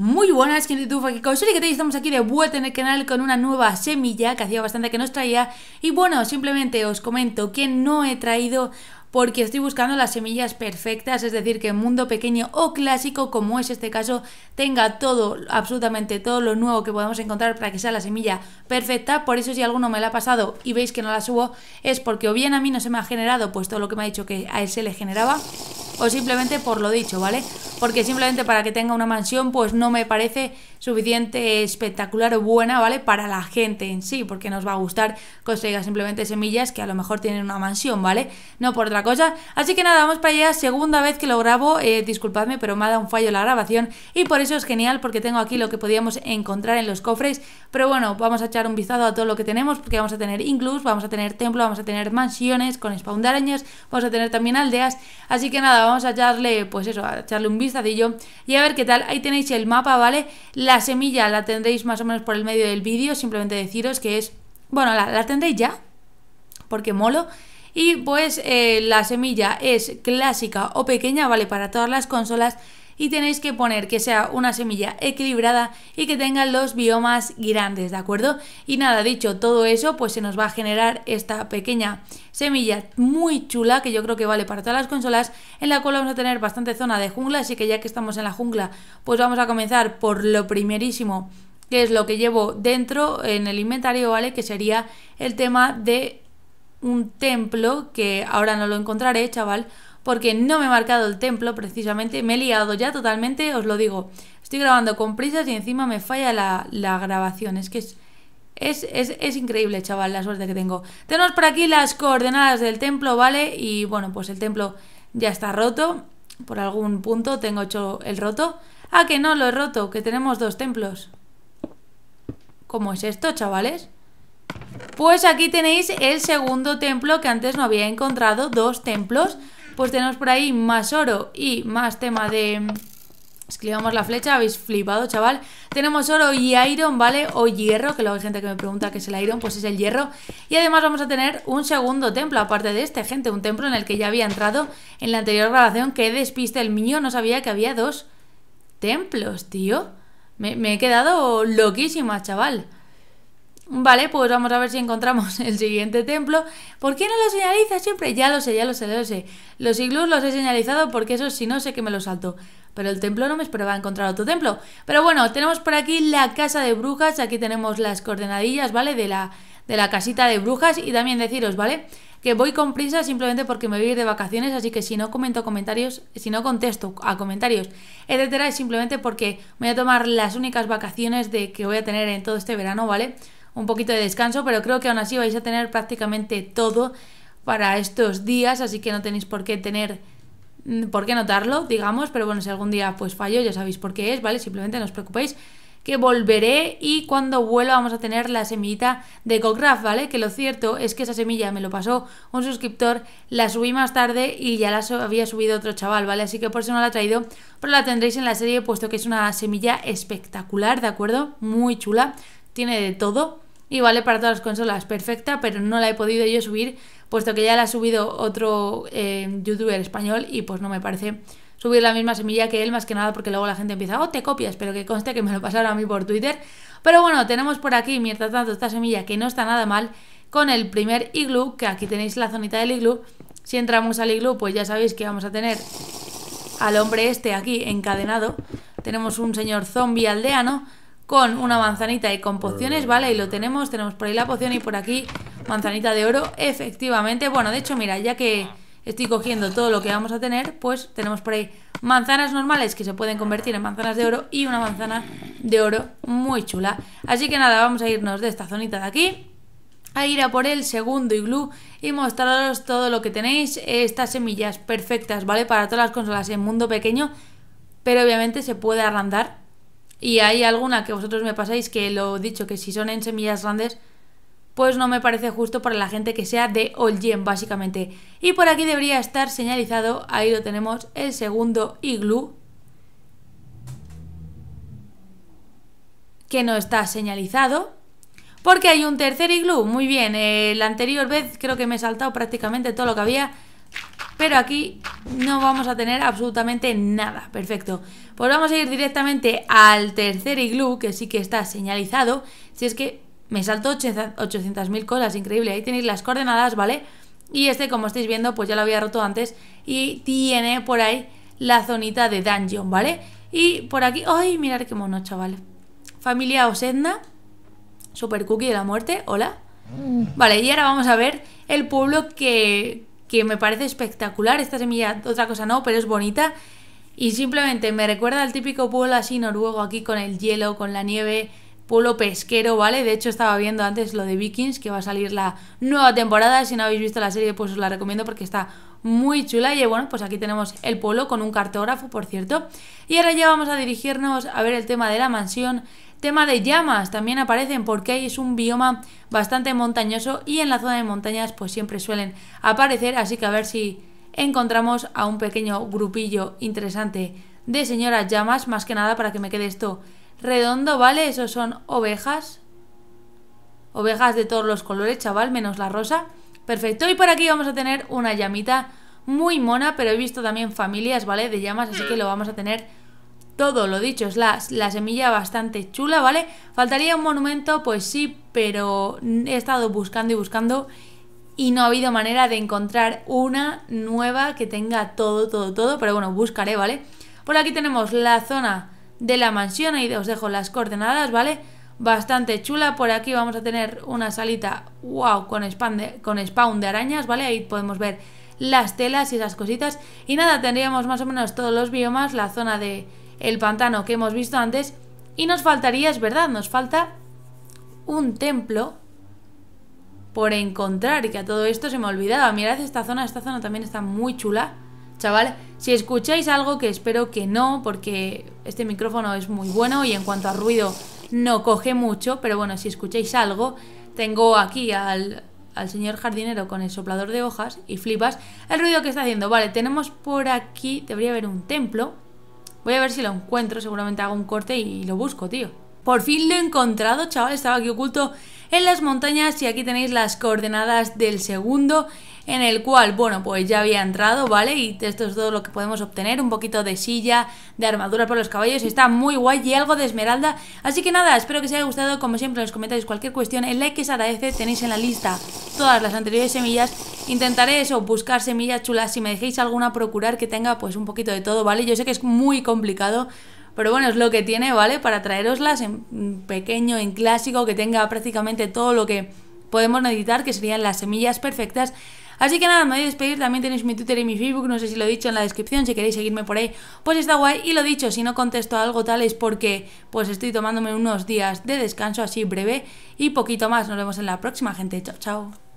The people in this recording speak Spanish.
Muy buenas, gente tú? aquí con que estamos aquí de vuelta en el canal con una nueva semilla que hacía bastante que nos traía y bueno, simplemente os comento que no he traído porque estoy buscando las semillas perfectas, es decir, que el mundo pequeño o clásico, como es este caso, tenga todo, absolutamente todo lo nuevo que podamos encontrar para que sea la semilla perfecta. Por eso si alguno me la ha pasado y veis que no la subo, es porque o bien a mí no se me ha generado pues todo lo que me ha dicho que a él se le generaba, o simplemente por lo dicho, ¿vale? Porque simplemente para que tenga una mansión, pues no me parece suficiente espectacular o buena, ¿vale? Para la gente en sí, porque nos va a gustar que os simplemente semillas que a lo mejor tienen una mansión, ¿vale? No por cosa. Así que nada, vamos para allá, segunda vez que lo grabo, eh, disculpadme, pero me ha dado un fallo la grabación y por eso es genial porque tengo aquí lo que podíamos encontrar en los cofres, pero bueno, vamos a echar un vistazo a todo lo que tenemos porque vamos a tener inclus, vamos a tener templo, vamos a tener mansiones con spawn de vamos a tener también aldeas, así que nada, vamos a echarle, pues eso, a echarle un vistacillo y a ver qué tal, ahí tenéis el mapa, ¿vale? La semilla la tendréis más o menos por el medio del vídeo, simplemente deciros que es, bueno, la, la tendréis ya, porque molo, y pues eh, la semilla es clásica o pequeña, vale para todas las consolas y tenéis que poner que sea una semilla equilibrada y que tenga los biomas grandes, ¿de acuerdo? Y nada, dicho todo eso, pues se nos va a generar esta pequeña semilla muy chula que yo creo que vale para todas las consolas, en la cual vamos a tener bastante zona de jungla, así que ya que estamos en la jungla, pues vamos a comenzar por lo primerísimo, que es lo que llevo dentro en el inventario, ¿vale? Que sería el tema de un templo que ahora no lo encontraré, chaval, porque no me he marcado el templo precisamente, me he liado ya totalmente, os lo digo. Estoy grabando con prisas y encima me falla la, la grabación, es que es, es, es, increíble, chaval, la suerte que tengo. Tenemos por aquí las coordenadas del templo, ¿vale? Y bueno, pues el templo ya está roto, por algún punto tengo hecho el roto. Ah, que no, lo he roto, que tenemos dos templos. ¿Cómo es esto, chavales? Pues aquí tenéis el segundo templo que antes no había encontrado, dos templos. Pues tenemos por ahí más oro y más tema de... Mm, escribamos la flecha, habéis flipado, chaval. Tenemos oro y iron, ¿vale? O hierro, que luego hay gente que me pregunta qué es el iron, pues es el hierro. Y además vamos a tener un segundo templo, aparte de este, gente. Un templo en el que ya había entrado en la anterior grabación. Que despiste el mío, no sabía que había dos templos, tío. Me, me he quedado loquísima, chaval. Vale, pues vamos a ver si encontramos el siguiente templo. ¿Por qué no lo señaliza siempre? Ya lo sé, ya lo sé, ya lo sé. Los iglús los he señalizado porque eso si no sé que me lo salto. Pero el templo no me esperaba encontrar otro templo. Pero bueno, tenemos por aquí la casa de brujas. Aquí tenemos las coordenadillas, ¿vale? De la, de la casita de brujas. Y también deciros, ¿vale? Que voy con prisa simplemente porque me voy a ir de vacaciones. Así que si no comento comentarios, si no contesto a comentarios, etcétera, es simplemente porque voy a tomar las únicas vacaciones de que voy a tener en todo este verano, ¿vale? vale un poquito de descanso, pero creo que aún así vais a tener prácticamente todo para estos días, así que no tenéis por qué tener mm, por qué notarlo, digamos, pero bueno, si algún día pues fallo, ya sabéis por qué es, ¿vale? Simplemente no os preocupéis que volveré y cuando vuelva vamos a tener la semillita de Cocraft, ¿vale? Que lo cierto es que esa semilla me lo pasó un suscriptor, la subí más tarde y ya la había subido otro chaval, ¿vale? Así que por si no la he traído, pero pues la tendréis en la serie puesto que es una semilla espectacular, ¿de acuerdo? Muy chula tiene de todo y vale para todas las consolas, perfecta, pero no la he podido yo subir, puesto que ya la ha subido otro eh, youtuber español y pues no me parece subir la misma semilla que él, más que nada porque luego la gente empieza, oh, te copias, pero que conste que me lo pasaron a mí por Twitter. Pero bueno, tenemos por aquí, mientras tanto, esta semilla que no está nada mal, con el primer igloo que aquí tenéis la zonita del igloo, Si entramos al igloo pues ya sabéis que vamos a tener al hombre este aquí encadenado. Tenemos un señor zombie aldeano con una manzanita y con pociones, ¿vale? Y lo tenemos, tenemos por ahí la poción y por aquí manzanita de oro, efectivamente. Bueno, de hecho, mira, ya que estoy cogiendo todo lo que vamos a tener, pues tenemos por ahí manzanas normales que se pueden convertir en manzanas de oro y una manzana de oro muy chula. Así que nada, vamos a irnos de esta zonita de aquí a ir a por el segundo iglú y mostraros todo lo que tenéis, estas semillas perfectas, ¿vale? Para todas las consolas en mundo pequeño, pero obviamente se puede arrandar y hay alguna que vosotros me pasáis que lo dicho, que si son en semillas grandes, pues no me parece justo para la gente que sea de ollien básicamente. Y por aquí debería estar señalizado, ahí lo tenemos, el segundo iglú. Que no está señalizado. Porque hay un tercer iglú, muy bien, la anterior vez creo que me he saltado prácticamente todo lo que había pero aquí no vamos a tener absolutamente nada. Perfecto. Pues vamos a ir directamente al tercer iglú, que sí que está señalizado. Si es que me salto 800.000 cosas, increíble. Ahí tenéis las coordenadas, ¿vale? Y este, como estáis viendo, pues ya lo había roto antes y tiene por ahí la zonita de dungeon, ¿vale? Y por aquí... ¡Ay, mirad qué mono, chaval! Familia Osedna, Super Cookie de la Muerte, hola. Mm. Vale, y ahora vamos a ver el pueblo que, que me parece espectacular. Esta semilla, otra cosa no, pero es bonita. Y simplemente me recuerda al típico pueblo así noruego, aquí con el hielo, con la nieve, pueblo pesquero, ¿vale? De hecho, estaba viendo antes lo de Vikings, que va a salir la nueva temporada. Si no habéis visto la serie, pues os la recomiendo porque está muy chula. Y bueno, pues aquí tenemos el pueblo con un cartógrafo, por cierto. Y ahora ya vamos a dirigirnos a ver el tema de la mansión Tema de llamas, también aparecen porque es un bioma bastante montañoso y en la zona de montañas pues siempre suelen aparecer, así que a ver si encontramos a un pequeño grupillo interesante de señoras llamas, más que nada para que me quede esto redondo, ¿vale? Esos son ovejas, ovejas de todos los colores, chaval, menos la rosa. Perfecto, y por aquí vamos a tener una llamita muy mona, pero he visto también familias, ¿vale? De llamas, así que lo vamos a tener todo lo dicho, es la, la, semilla bastante chula, ¿vale? Faltaría un monumento, pues sí, pero he estado buscando y buscando y no ha habido manera de encontrar una nueva que tenga todo, todo, todo, pero bueno, buscaré, ¿vale? Por aquí tenemos la zona de la mansión, ahí os dejo las coordenadas, ¿vale? Bastante chula, por aquí vamos a tener una salita, wow, con con spawn de arañas, ¿vale? Ahí podemos ver las telas y esas cositas. Y nada, tendríamos más o menos todos los biomas, la zona de el pantano que hemos visto antes. Y nos faltaría, es verdad, nos falta un templo por encontrar. Y que a todo esto se me olvidaba. Ah, mirad esta zona, esta zona también está muy chula. Chaval, si escucháis algo que espero que no, porque este micrófono es muy bueno y en cuanto a ruido no coge mucho, pero bueno, si escucháis algo, tengo aquí al, al señor jardinero con el soplador de hojas y flipas el ruido que está haciendo. Vale, tenemos por aquí, debería haber un templo. Voy a ver si lo encuentro, seguramente hago un corte y lo busco, tío. Por fin lo he encontrado, chaval, estaba aquí oculto en las montañas y aquí tenéis las coordenadas del segundo en el cual, bueno, pues ya había entrado, ¿vale? Y esto es todo lo que podemos obtener, un poquito de silla, de armadura para los caballos, está muy guay y algo de esmeralda. Así que nada, espero que os haya gustado, como siempre en los cualquier cuestión, el like que os agradece, tenéis en la lista todas las anteriores semillas. Intentaré eso, buscar semillas chulas, si me dejéis alguna, procurar que tenga pues un poquito de todo, ¿vale? Yo sé que es muy complicado, pero bueno, es lo que tiene, ¿vale? Para traeroslas en pequeño, en clásico, que tenga prácticamente todo lo que podemos necesitar, que serían las semillas perfectas. Así que nada, me voy a despedir. También tenéis mi Twitter y mi Facebook. No sé si lo he dicho en la descripción. Si queréis seguirme por ahí, pues está guay. Y lo dicho, si no contesto algo tal es porque pues estoy tomándome unos días de descanso así breve y poquito más. Nos vemos en la próxima, gente. Chao, chao.